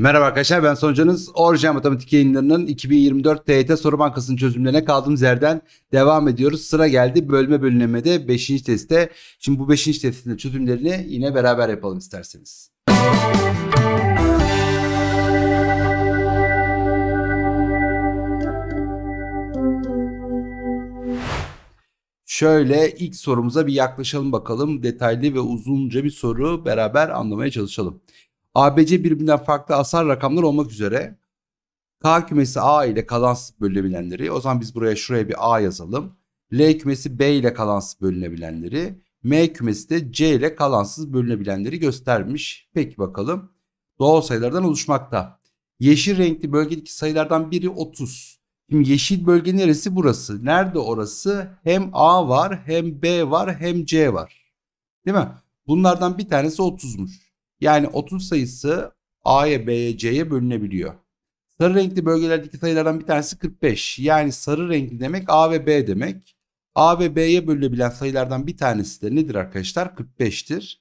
Merhaba arkadaşlar ben Sonucanız. Orjinal Matematik yayınlarının 2024 TYT Soru Bankası'nın çözümlerine kaldığımız yerden devam ediyoruz. Sıra geldi bölme bölünemede 5. testte Şimdi bu 5. testin çözümlerini yine beraber yapalım isterseniz. Şöyle ilk sorumuza bir yaklaşalım bakalım. Detaylı ve uzunca bir soru beraber anlamaya çalışalım. ABC birbirinden farklı asal rakamlar olmak üzere K kümesi A ile kalansız bölünebilenleri o zaman biz buraya şuraya bir A yazalım. L kümesi B ile kalansız bölünebilenleri M kümesi de C ile kalansız bölünebilenleri göstermiş. Peki bakalım doğal sayılardan oluşmakta. Yeşil renkli bölgedeki sayılardan biri 30. Şimdi yeşil bölge neresi? Burası. Nerede orası? Hem A var, hem B var, hem C var. Değil mi? Bunlardan bir tanesi 30'muş. Yani 30 sayısı A'ya, B'ye, C'ye bölünebiliyor. Sarı renkli bölgelerdeki sayılardan bir tanesi 45. Yani sarı renkli demek A ve B demek. A ve B'ye bölünebilen sayılardan bir tanesi de nedir arkadaşlar? 45'tir.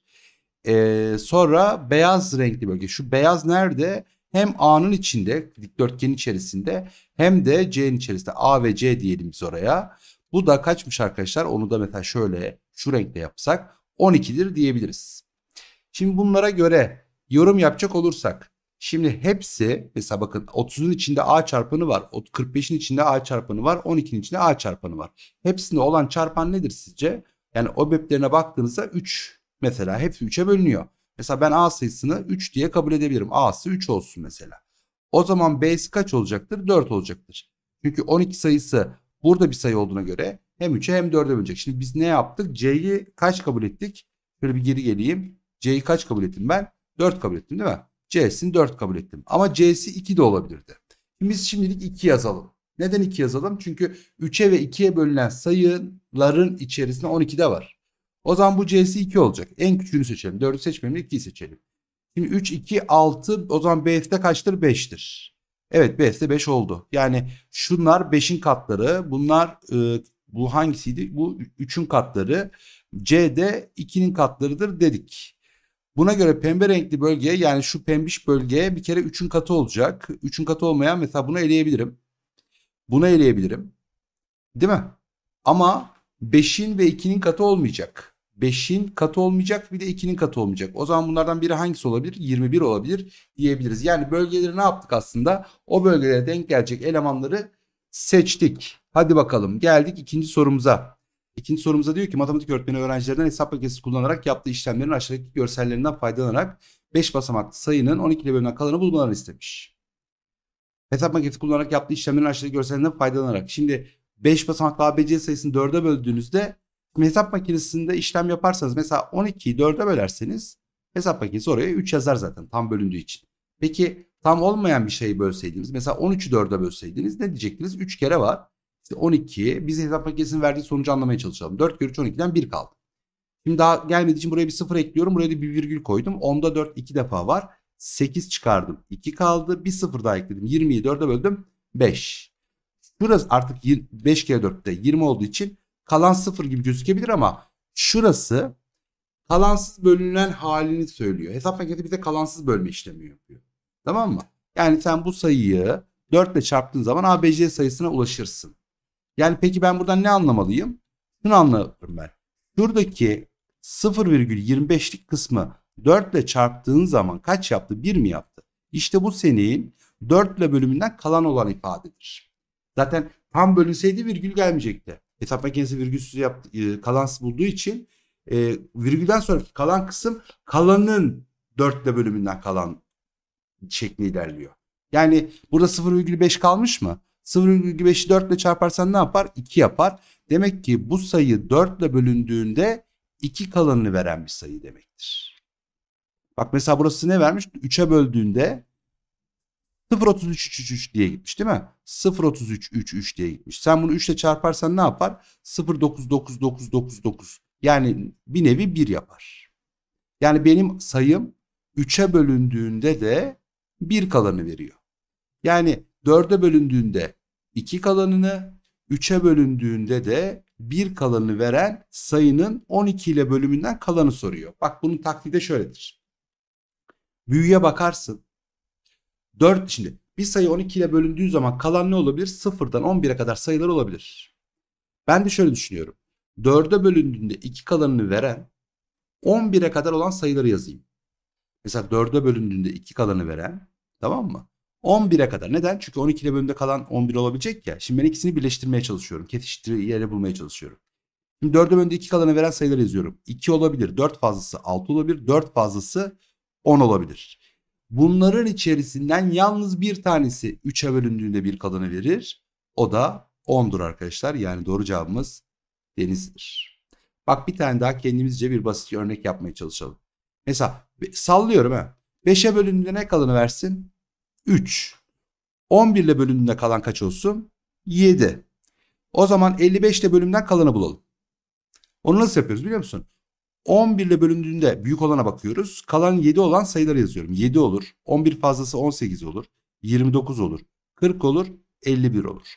Ee, sonra beyaz renkli bölge. Şu beyaz nerede? Hem A'nın içinde, dikdörtgen içerisinde hem de C'nin içerisinde. A ve C diyelim biz oraya. Bu da kaçmış arkadaşlar? Onu da mesela şöyle şu renkle yapsak 12'dir diyebiliriz. Şimdi bunlara göre yorum yapacak olursak şimdi hepsi mesela bakın 30'un içinde A çarpanı var. 45'in içinde A çarpanı var. 12'nin içinde A çarpanı var. Hepsinde olan çarpan nedir sizce? Yani OBEP'lerine baktığınızda 3 mesela hepsi 3'e bölünüyor. Mesela ben A sayısını 3 diye kabul edebilirim. A'sı 3 olsun mesela. O zaman B'si kaç olacaktır? 4 olacaktır. Çünkü 12 sayısı burada bir sayı olduğuna göre hem 3'e hem 4'e bölecek. Şimdi biz ne yaptık? C'yi kaç kabul ettik? Şöyle bir geri geleyim. C'yi kaç kabul ettim ben? 4 kabul ettim değil mi? C'sini 4 kabul ettim. Ama C'si 2 de olabilirdi. Biz şimdilik 2 yazalım. Neden 2 yazalım? Çünkü 3'e ve 2'ye bölünen sayıların içerisinde 12 de var. O zaman bu C'si 2 olacak. En küçüğünü seçelim. 4'ü seçmeyelim 2'yi seçelim. Şimdi 3, 2, 6 o zaman BF'de kaçtır? 5'tir. Evet BF'de 5 oldu. Yani şunlar 5'in katları. Bunlar e, bu hangisiydi? Bu 3'ün katları. C'de 2'nin katlarıdır dedik. Buna göre pembe renkli bölgeye yani şu pembiş bölgeye bir kere 3'ün katı olacak. 3'ün katı olmayan mesela bunu eleyebilirim. Bunu eleyebilirim. Değil mi? Ama 5'in ve 2'nin katı olmayacak. 5'in katı olmayacak bir de 2'nin katı olmayacak. O zaman bunlardan biri hangisi olabilir? 21 olabilir diyebiliriz. Yani bölgeleri ne yaptık aslında? O bölgelere denk gelecek elemanları seçtik. Hadi bakalım geldik ikinci sorumuza. İkinci sorumuza diyor ki matematik öğretmeni öğrencilerden hesap makinesi kullanarak yaptığı işlemlerin aşağıdaki görsellerinden faydalanarak 5 basamaklı sayının 12 ile bölünen kalanı bulmalarını istemiş. Hesap makinesi kullanarak yaptığı işlemlerin aşağıdaki görsellerinden faydalanarak. Şimdi 5 basamaklı ABC sayısını 4'e böldüğünüzde hesap makinesinde işlem yaparsanız mesela 12'yi 4'e bölerseniz hesap makinesi oraya 3 yazar zaten tam bölündüğü için. Peki tam olmayan bir şeyi bölseydiniz mesela 13'ü 4'e bölseydiniz ne diyecektiniz? 3 kere var. İşte 12 bize hesap makinesinin verdiği sonucu anlamaya çalışalım. 4 kere 3 12'den 1 kaldı. Şimdi daha gelmediği için buraya bir 0 ekliyorum. Buraya da bir virgül koydum. 10'da 4 2 defa var. 8 çıkardım. 2 kaldı. Bir 0 daha ekledim. 20'yi 4'e böldüm. 5. Burası artık 5 kere 4'te 20 olduğu için kalan 0 gibi gözükebilir ama şurası kalansız bölünen halini söylüyor. Hesap paketi bize kalansız bölme işlemi yapıyor. Tamam mı? Yani sen bu sayıyı 4 ile çarptığın zaman ABC sayısına ulaşırsın. Yani peki ben buradan ne anlamalıyım? Şunu anladım ben. Şuradaki 0,25'lik kısmı 4 ile çarptığın zaman kaç yaptı? 1 mi yaptı? İşte bu senin 4 ile bölümünden kalan olan ifadedir. Zaten tam bölünseydi virgül gelmeyecekti. Hesap makinesi virgülsüz yaptı, e, bulduğu için e, virgülden sonraki kalan kısım kalanın 4 ile bölümünden kalan şekli ilerliyor. Yani burada 0,5 kalmış mı? 0,5'i 4 ile çarparsan ne yapar? 2 yapar. Demek ki bu sayı 4 ile bölündüğünde 2 kalanını veren bir sayı demektir. Bak mesela burası ne vermiş? 3'e böldüğünde 0.33 3 3 diye gitmiş değil mi? 0.33 3 3 diye gitmiş. Sen bunu 3 ile çarparsan ne yapar? 0.99999 yani bir nevi 1 yapar. Yani benim sayım 3'e bölündüğünde de 1 kalanı veriyor. Yani 4'e bölündüğünde 2 kalanını 3'e bölündüğünde de 1 kalanını veren sayının 12 ile bölümünden kalanı soruyor. Bak bunun taktiği de şöyledir. Büyüye bakarsın. 4 şimdi bir sayı 12 ile bölündüğü zaman kalan ne olabilir? 0'dan 11'e kadar sayılar olabilir. Ben de şöyle düşünüyorum. 4'e bölündüğünde 2 kalanını veren 11'e kadar olan sayıları yazayım. Mesela 4'e bölündüğünde 2 kalanı veren tamam mı? 11'e kadar. Neden? Çünkü 12'de bölümde kalan 11 olabilecek ya. Şimdi ben ikisini birleştirmeye çalışıyorum. Kesiştiri yere bulmaya çalışıyorum. Şimdi 4'e bölümde 2 kalanı veren sayıları yazıyorum. 2 olabilir. 4 fazlası 6 olabilir. 4 fazlası 10 olabilir. Bunların içerisinden yalnız bir tanesi 3'e bölündüğünde bir kalanı verir. O da 10'dur arkadaşlar. Yani doğru cevabımız denizdir. Bak bir tane daha kendimizce bir basit örnek yapmaya çalışalım. Mesela sallıyorum ha. 5'e bölündüğünde ne kalanı versin? 3. 11 ile bölündüğünde kalan kaç olsun? 7. O zaman 55 ile bölümden kalanı bulalım. Onu nasıl yapıyoruz biliyor musun? 11 ile bölündüğünde büyük olana bakıyoruz. Kalan 7 olan sayıları yazıyorum. 7 olur. 11 fazlası 18 olur. 29 olur. 40 olur. 51 olur.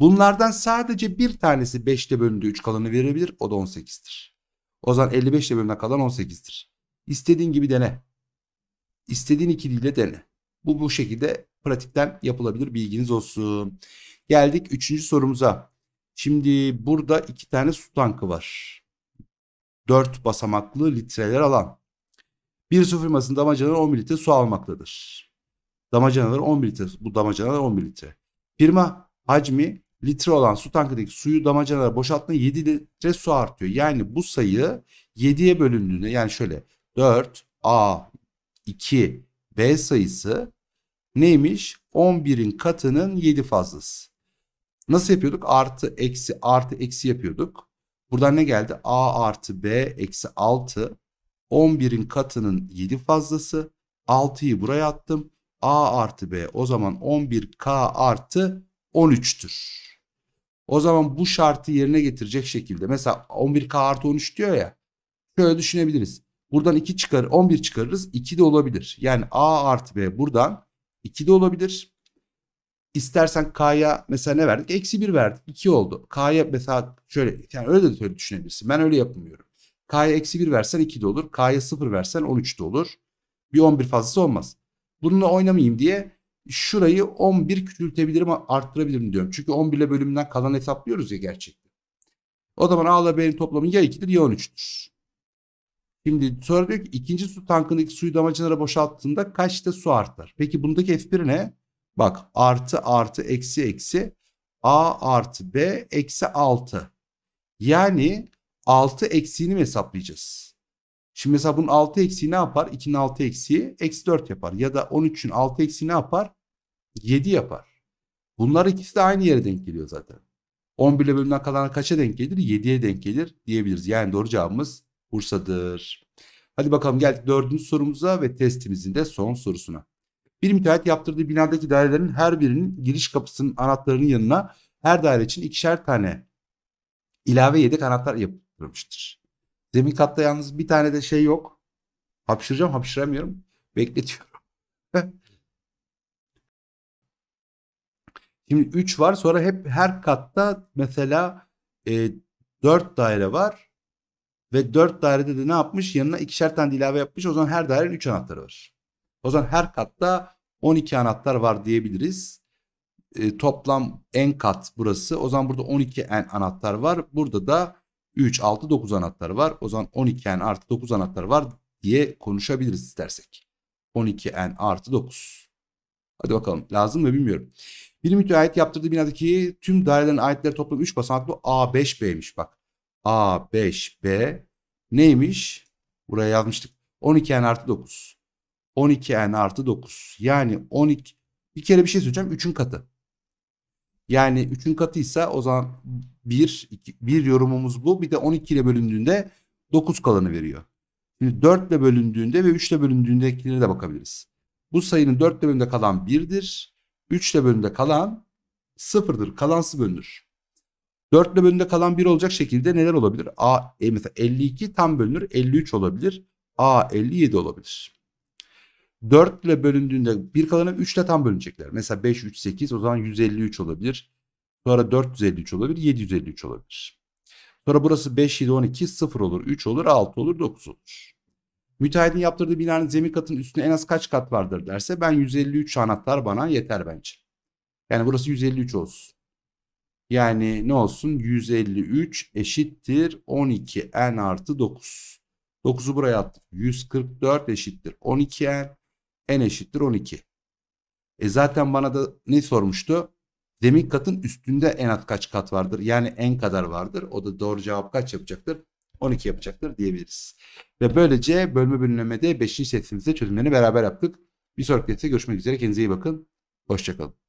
Bunlardan sadece bir tanesi 5 ile bölündüğü 3 kalanı verebilir. O da 18'dir. O zaman 55 ile bölümden kalan 18'dir. İstediğin gibi dene. İstediğin ikiliyle dene. Bu bu şekilde pratikten yapılabilir bilginiz olsun. Geldik üçüncü sorumuza. Şimdi burada iki tane su tankı var. Dört basamaklı litreler alan. Bir su firmasının damacanaları 10 litre su almaktadır. Damacanaları 10 litre. Bu damacanalar 10 litre. Firma hacmi litre olan su tankındaki suyu damacanalara boşalttığında 7 litre su artıyor. Yani bu sayı 7'ye bölündüğünde yani şöyle 4 A 2 B sayısı neymiş? 11'in katının 7 fazlası. Nasıl yapıyorduk? Artı eksi artı eksi yapıyorduk. Buradan ne geldi? A artı B eksi 6. 11'in katının 7 fazlası. 6'yı buraya attım. A artı B o zaman 11K artı 13'tür. O zaman bu şartı yerine getirecek şekilde mesela 11K artı 13 diyor ya. Şöyle düşünebiliriz. Buradan 2 çıkar 11 çıkarırız 2 de olabilir. Yani A artı B buradan 2 de olabilir. İstersen K'ya mesela ne verdik? Eksi 1 verdik. 2 oldu. K'ya mesela şöyle yani öyle de öyle düşünebilirsin. Ben öyle yapmıyorum. K'ya eksi 1 versen 2 de olur. K'ya 0 versen 13 de olur. Bir 11 fazlası olmaz. Bununla oynamayayım diye şurayı 11 küçültebilirim arttırabilirim diyorum. Çünkü 11 ile bölümünden kalan hesaplıyoruz ya gerçekten. O zaman A ile B'nin toplamı ya 2'dir ya 13'tür. Şimdi sonra diyor ki ikinci su tankındaki suyu damacanalara boşalttığında kaçta su artar? Peki bundaki F1 ne? Bak artı artı eksi eksi A artı B eksi 6. Yani 6 eksiğini mi hesaplayacağız? Şimdi mesela bunun 6 eksiği ne yapar? 2'nin 6 eksiği eksi 4 yapar. Ya da 13'ün 6 eksiği ne yapar? 7 yapar. Bunlar ikisi de aynı yere denk geliyor zaten. 11 ile bölümden kalan kaça denk gelir? 7'ye denk gelir diyebiliriz. Yani doğru cevabımız Bursa'dır. Hadi bakalım geldik dördüncü sorumuza ve testimizin de son sorusuna. Bir müteahhit yaptırdığı binadaki dairelerin her birinin giriş kapısının anahtarının yanına her daire için ikişer tane ilave yedek anahtar yaptırmıştır. Zemin katta yalnız bir tane de şey yok. Hapşıracağım hapşıramıyorum. Bekletiyorum. Şimdi 3 var sonra hep her katta mesela e, daire var. Ve dört dairede de ne yapmış? Yanına ikişer tane ilave yapmış. O zaman her dairenin üç anahtarı var. O zaman her katta 12 anahtar var diyebiliriz. E, toplam en kat burası. O zaman burada 12 en anahtar var. Burada da 3, 6, 9 anahtar var. O zaman 12 en artı 9 anahtar var diye konuşabiliriz istersek. 12 en artı 9. Hadi bakalım lazım mı bilmiyorum. Bir müteahhit yaptırdığı binadaki tüm dairelerin aitleri toplam 3 basamaklı A5B'ymiş bak. A5B neymiş? Buraya yazmıştık. 12N artı 9. 12N artı 9. Yani 12. Bir kere bir şey söyleyeceğim. 3'ün katı. Yani 3'ün katıysa o zaman 1, 2, 1 yorumumuz bu. Bir de 12 ile bölündüğünde 9 kalanı veriyor. Şimdi 4 ile bölündüğünde ve 3 ile bölündüğündekilere de bakabiliriz. Bu sayının 4 ile bölündüğünde kalan 1'dir. 3 ile bölündüğünde kalan 0'dır. Kalansı bölünür. Dörtlü bölünde kalan bir olacak şekilde neler olabilir? A e, mesela 52 tam bölünür 53 olabilir. A 57 olabilir. 4 ile bölündüğünde bir kalanı 3 ile tam bölünecekler. Mesela 5, 3, 8 o zaman 153 olabilir. Sonra 453 olabilir, 753 olabilir. Sonra burası 5, 7, 12, 0 olur, 3 olur, 6 olur, 9 olur. Müteahhitin yaptırdığı binanın zemin katının üstünde en az kaç kat vardır derse ben 153 anahtar bana yeter bence. Yani burası 153 olsun. Yani ne olsun 153 eşittir 12n artı 9. 9'u buraya attık. 144 eşittir 12n. n eşittir 12. E zaten bana da ne sormuştu? Zemin katın üstünde en az kaç kat vardır? Yani en kadar vardır. O da doğru cevap kaç yapacaktır? 12 yapacaktır diyebiliriz. Ve böylece bölme bölünmede 5. setimizde çözümlerini beraber yaptık. Bir sonraki derste görüşmek üzere. Kendinize iyi bakın. Hoşçakalın.